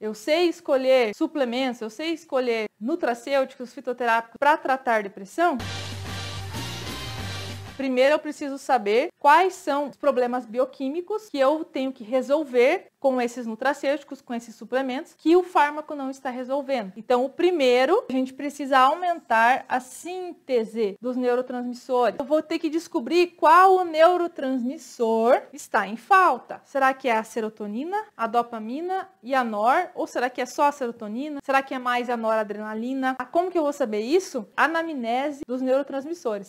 Eu sei escolher suplementos, eu sei escolher nutracêuticos, fitoterápicos para tratar depressão? Primeiro eu preciso saber quais são os problemas bioquímicos que eu tenho que resolver com esses nutracêuticos, com esses suplementos, que o fármaco não está resolvendo. Então, o primeiro, a gente precisa aumentar a síntese dos neurotransmissores. Eu vou ter que descobrir qual o neurotransmissor está em falta. Será que é a serotonina, a dopamina e a nor? Ou será que é só a serotonina? Será que é mais a noradrenalina? Como que eu vou saber isso? Anamnese dos neurotransmissores.